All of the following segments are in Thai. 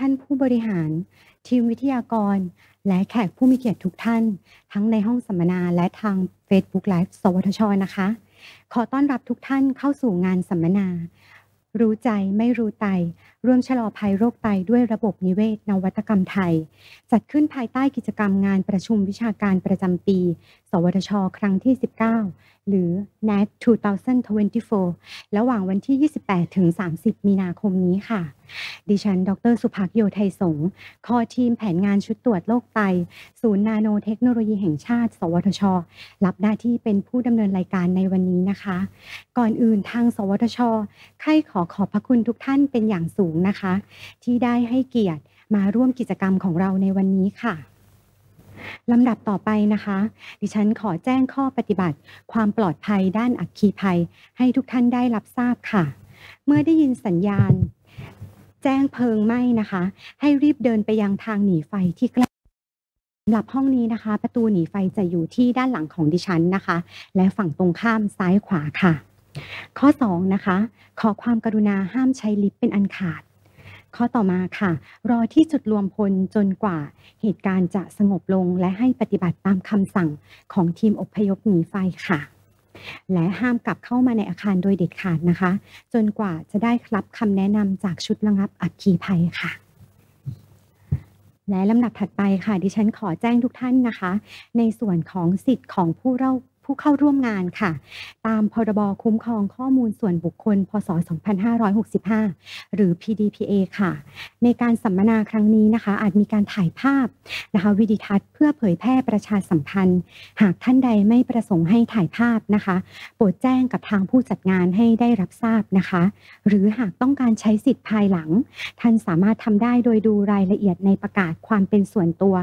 ท่านผู้บริหารทีมวิทยากรและแขกผู้มีเกียรติทุกท่าน ทั้งในห้องสัมมนาและทาง Facebook Live สวทช นะคะ ขอต้อนรับทุกท่านเข้าสู่งานสัมมนา รู้ใจไม่รู้ใจร่วมชะลอภัยโรคไตด้วยระบบนิเวศนวัตกรรมไทย จัดขึ้นภายใต้กิจกรรมงานประชุมวิชาการประจำปี สวทช ครั้งที่ 19 หรือ NAT 2024 ระหว่างวันที่ 28 ถึง 30 มีนาคมนี้ค่ะดิฉันดรสุภักโยไทยสงคอทีมแผนงานชุดตรวจโรคไตศูนย์นาโนเทคโนโลยีแห่งชาติ สวทช รับหน้าที่เป็นผู้ดำเนินรายการในวันนี้นะคะ ก่อนอื่นทาง สวทชใครขอขอบพระคุณทุกท่านเป็นอย่างสูงงนะคะที่ได้ให้เกียรติมาร่วมกิจกรรมของเราในวันนี้ค่ะลำดับต่อไปนะคะ ดิฉันขอแจ้งข้อปฏิบัติ ความปลอดภัยด้านอัคคีภัย ให้ทุกท่านได้รับทราบค่ะ เมื่อได้ยินสัญญาณ แจ้งเพลิงไหม้นะคะ ให้รีบเดินไปยังทางหนีไฟที่ใกล้สำหรับห้องนี้นะคะ ประตูหนีไฟจะอยู่ที่ด้านหลังของดิฉันนะคะ และฝั่งตรงข้ามซ้ายขวาค่ะ ข้อ2นะคะขอความกรุณาห้ามใช้ลิฟต์เป็นอันขาดข้อต่อมาค่ะ รอที่จุดรวมพลจนกว่าเหตุการณ์จะสงบลงและให้ปฏิบัติตามคำสั่งของทีมอพยพหนีไฟค่ะ และห้ามกลับเข้ามาในอาคารโดยเด็ดขาดนะคะ จนกว่าจะได้รับคำแนะนำจากชุดระงับอัคคีภัยค่ะ และลำดับถัดไปค่ะดิฉันขอแจ้งทุกท่านนะคะ ในส่วนของสิทธิ์ของผู้เล่าผู้เข้าร่วมงานค่ะ ตามพรบคุ้มครองข้อมูลส่วนบุคคล พศ2565 หรือ PDPA ค่ะ ในการสัมมนาครั้งนี้นะคะ อาจมีการถ่ายภาพนะคะวิดิทัศน์เพื่อเผยแพร่ประชาสัมพันธ์ หากท่านใดไม่ประสงค์ให้ถ่ายภาพนะคะ โปรดแจ้งกับทางผู้จัดงานให้ได้รับทราบนะคะ หรือหากต้องการใช้สิทธิ์ภายหลัง ท่านสามารถทำได้โดยดูรายละเอียดในประกาศความเป็นส่วนตัว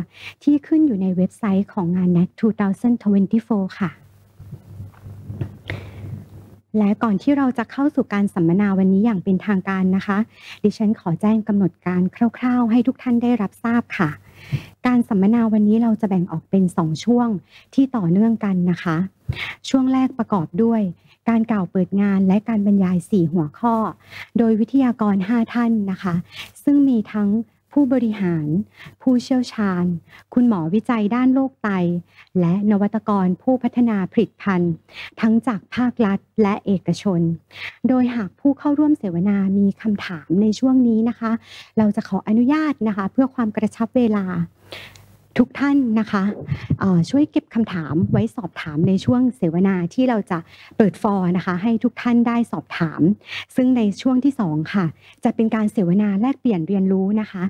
ที่ขึ้นอยู่ในเว็บไซต์ของงาน NAC 2024ค่ะและก่อนที่เราจะเข้าสู่การสัมมนาวันนี้อย่างเป็นทางการนะคะดิฉันขอแจ้งกำหนดการคร่าวๆ ให้ทุกท่านได้รับทราบค่ะ การสัมมนาวันนี้เราจะแบ่งออกเป็น 2 ช่วงที่ต่อเนื่องกันนะคะ ช่วงแรกประกอบด้วย การกล่าวเปิดงานและการบรรยาย 4 หัวข้อ โดยวิทยากร 5 ท่านนะคะ ซึ่งมีทั้งผู้บริหาร ผู้เชี่ยวชาญ คุณหมอวิจัยด้านโรคไต และนวัตกรผู้พัฒนาผลิตภัณฑ์ ทั้งจากภาครัฐและเอกชน โดยหากผู้เข้าร่วมเสวนา มีคำถามในช่วงนี้นะคะ เราจะขออนุญาตนะคะเพื่อความกระชับเวลาทุกท่านนะคะช่วยเก็บคำถามไว้สอบถามในช่วงเสวนาที่เราจะเปิดฟอร์นะคะ ให้ทุกท่านได้สอบถาม ซึ่งในช่วงที่ 2 ค่ะ จะเป็นการเสวนาแลกเปลี่ยนเรียนรู้นะคะ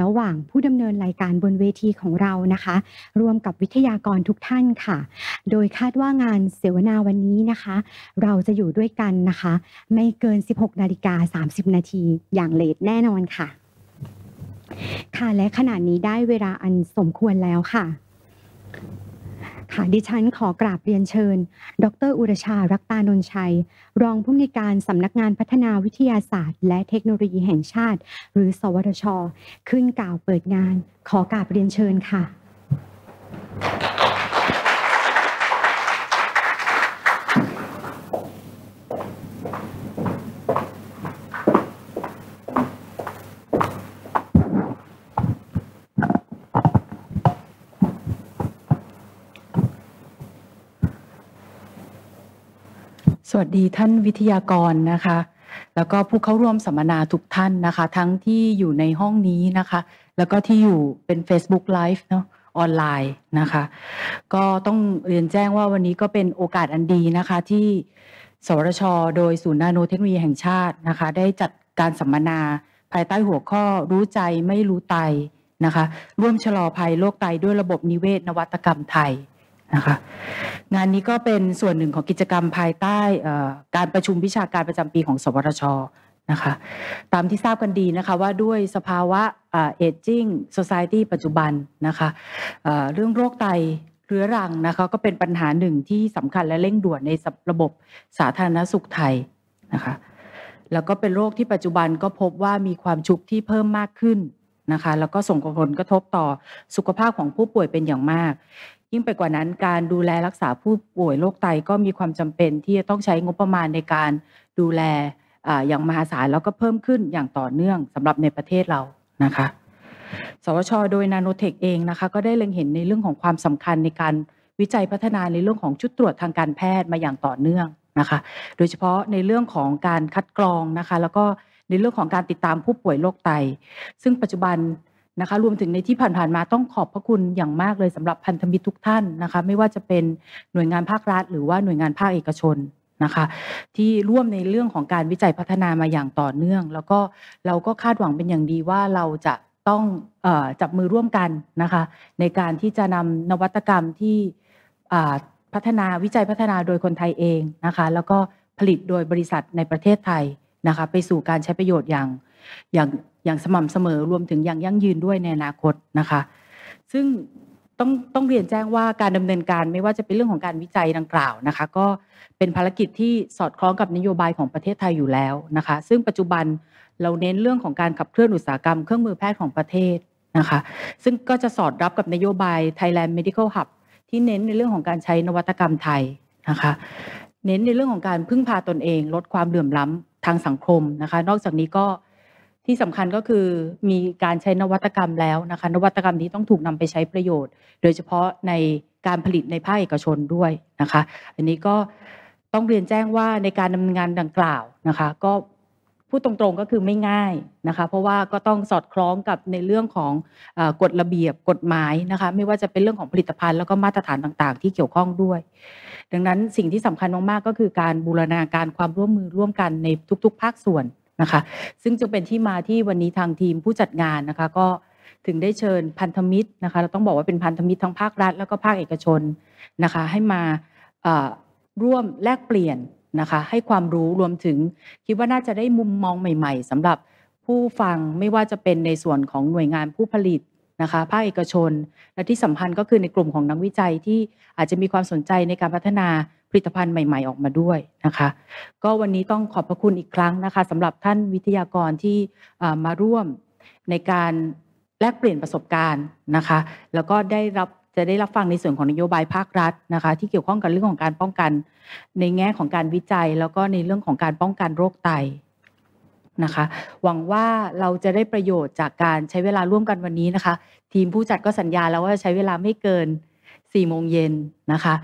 ระหว่างผู้ดำเนินรายการบนเวทีของเรานะคะรวมกับวิทยากรทุกท่านค่ะ โดยคาดว่างานเสวนาวันนี้นะคะ เราจะอยู่ด้วยกันนะคะ ไม่เกิน 16 นาฬิกา30 นาทีอย่างเลทแน่นอนค่ะค่ะ และขณะนี้ได้เวลาอันสมควรแล้วค่ะค่ะดิฉันขอกราบเรียนเชิญ ดร อุรชารักตานนชัย รองผู้อำนวยการสำนักงานพัฒนาวิทยาศาสตร์ และเทคโนโลยีแห่งชาติ หรือ สวทช ขึ้นกล่าวเปิดงาน ขอกราบเรียนเชิญค่ะวัสดีท่านวิทยากรนะคะ แล้วก็ผู้เข้าร่วมสัมมนาทุกท่านนะคะ ทั้งที่อยู่ในห้องนี้นะคะ แล้วก็ที่อยู่เป็น Facebook Live เนาะออนไลน์นะคะก็ต้องเรียนแจ้งว่าวันนี้ก็เป็นโอกาสอันดีนะคะที่สวทชโดยศูนย์นาโนเทคโนโลยีแห่งชาตินะคะ ได้จัดการสัมมนาภายใต้หัวข้อรู้ใจไม่รู้ไตนะคะร่วมชะลอภัยโรคไตด้วยระบบนิเวศนวัตกรรมไทยนะคะงานนี้ก็เป็นส่วนหนึ่งของกิจกรรมภายใต้การประชุมวิชาการประจำปีของสวทชนะคะตามที่ทราบกันดีนะคะว่าด้วยสภาวะเอจจิ้งสังคมปัจจุบันนะคะเรื่องโรคไตเรื้อรังนะคะก็เป็นปัญหาหนึ่งที่สำคัญและเร่งด่วนในระบบสาธารณสุขไทยนะคะแล้วก็เป็นโรคที่ปัจจุบันก็พบว่ามีความชุกที่เพิ่มมากขึ้นนะคะแล้วก็ส่งผลกระทบต่อสุขภาพของผู้ป่วยเป็นอย่างมาก ยิ่งไปกว่านั้นการดูแลรักษาผู้ป่วยโรคไตก็มีความจำเป็นที่จะต้องใช้งบประมาณในการดูแลอย่างมหาศาลแล้วก็เพิ่มขึ้นอย่างต่อเนื่องสำหรับในประเทศเรานะคะ สวช โดยนาโนเทคเองนะคะก็ได้เล็งเห็นในเรื่องของความสำคัญในการวิจัยพัฒนาในเรื่องของชุดตรวจทางการแพทย์มาอย่างต่อเนื่องนะคะโดยเฉพาะในเรื่องของการคัดกรองนะคะแล้วก็ในเรื่องของการติดตามผู้ป่วยโรคไต ซึ่งปัจจุบันนะคะรวมถึงในที่ผ่านๆมาต้องขอบพระคุณอย่างมากเลยสำหรับพันธมิตรทุกท่านนะคะไม่ว่าจะเป็นหน่วยงานภาครัฐ หรือว่าหน่วยงานภาคเอกชนนะคะที่ร่วมในเรื่องของการวิจัยพัฒนามาอย่างต่อเนื่อง แล้วก็เราก็คาดหวังเป็นอย่างดีว่าเราจะต้องอจับมือร่วมกันนะคะในการที่จะนำนวัตกรรมที่พัฒนาวิจัยพัฒนาโดยคนไทยเองนะคะแล้วก็ผลิตโดยบริษัทในประเทศไทยนะคะไปสู่การใช้ประโยชน์อย่างอย่างอย่างสม่ำเสมอรวมถึงอย่างยั่งยืนด้วยในอนาคตนะคะ ซึ่งต้องต้องเรียนแจ้งว่าการดำเนินการไม่ว่าจะเป็นเรื่องของการวิจัยดังกล่าวนะคะก็เป็นภารกิจที่สอดคล้องกับนโยบายของประเทศไทยอยู่แล้วนะคะ ซึ่งปัจจุบันเราเน้นเรื่องของการขับเคลื่อนอุตสาหกรรมเครื่องมือแพทย์ของประเทศนะคะซึ่งก็จะสอดรับกับนโยบาย Thailand Medical Hub ที่เน้นในเรื่องของการใช้นวัตกรรมไทยนะคะ เน้นในเรื่องของการพึ่งพาตนเองลดความเหลื่อมล้ำทางสังคมนะคะ นอกจากนี้ก็ที่สำคัญก็คือมีการใช้นวัตกรรมแล้วนะคะ นวัตกรรมนี้ต้องถูกนำไปใช้ประโยชน์ โดยเฉพาะในการผลิตในภาคเอกชนด้วยนะคะ อันนี้ก็ต้องเรียนแจ้งว่าในการดำเนินงานดังกล่าวนะคะ ก็พูดตรง ๆ ก็คือไม่ง่ายนะคะเพราะว่าก็ต้องสอดคล้องกับในเรื่องของกฎระเบียบกฎหมายนะคะไม่ว่าจะเป็นเรื่องของผลิตภัณฑ์แล้วก็มาตรฐานต่างๆ ที่เกี่ยวข้องด้วย ดังนั้นสิ่งที่สำคัญมากๆก็คือการบูรณาการความร่วมมือร่วมกันในทุก ๆ ภาคส่วนนะคะ ซึ่งจะเป็นที่มาที่วันนี้ทางทีมผู้จัดงานนะคะก็ถึงได้เชิญพันธมิตรนะคะเราต้องบอกว่าเป็นพันธมิตรทั้งภาครัฐแล้วก็ภาคเอกชนนะคะให้มาร่วมแลกเปลี่ยนนะคะให้ความรู้รวมถึงคิดว่าน่าจะได้มุมมองใหม่ ๆ สำหรับผู้ฟังไม่ว่าจะเป็นในส่วนของหน่วยงานผู้ผลิตนะคะภาคเอกชนและที่สำคัญก็คือในกลุ่มของนักวิจัยที่อาจจะมีความสนใจในการพัฒนาผลิตภัณฑ์ใหม่ๆออกมาด้วยนะคะ ก็วันนี้ต้องขอบพระคุณอีกครั้งนะคะสำหรับท่านวิทยากรที่มาร่วมในการแลกเปลี่ยนประสบการณ์นะคะ แล้วก็ได้รับจะได้รับฟังในส่วนของนโยบายภาครัฐนะคะ ที่เกี่ยวข้องกับเรื่องของการป้องกัน ในแง่ของการวิจัย แล้วก็ในเรื่องของการป้องกันโรคไตนะคะ หวังว่าเราจะได้ประโยชน์จากการใช้เวลาร่วมกันวันนี้นะคะ ทีมผู้จัดก็สัญญาแล้วว่าจะใช้เวลาไม่เกิน 4 โมงเย็นนะคะ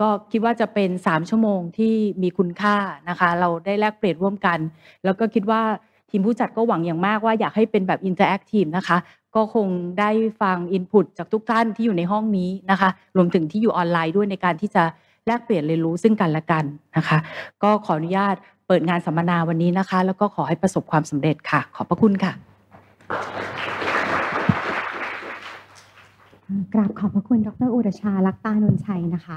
ก็คิดว่าจะเป็น 3 ชั่วโมงที่มีคุณค่านะคะเราได้แลกเปลี่ยนร่วมกัน แล้วก็คิดว่าทีมผู้จัดก็หวังอย่างมากว่าอยากให้เป็นแบบอินเตอร์แอคทีฟนะคะ ก็คงได้ฟังอินพุตจากทุกท่านที่อยู่ในห้องนี้นะคะรวมถึงที่อยู่ออนไลน์ด้วยในการที่จะแลกเปลี่ยนเรียนรู้ซึ่งกันและกันนะคะ ก็ขออนุญาตเปิดงานสัมมนาวันนี้นะคะ แล้วก็ขอให้ประสบความสำเร็จค่ะ ขอบพระคุณค่ะ กราบขอบพระคุณ ดร อุรชาลักตานนชัยนะคะ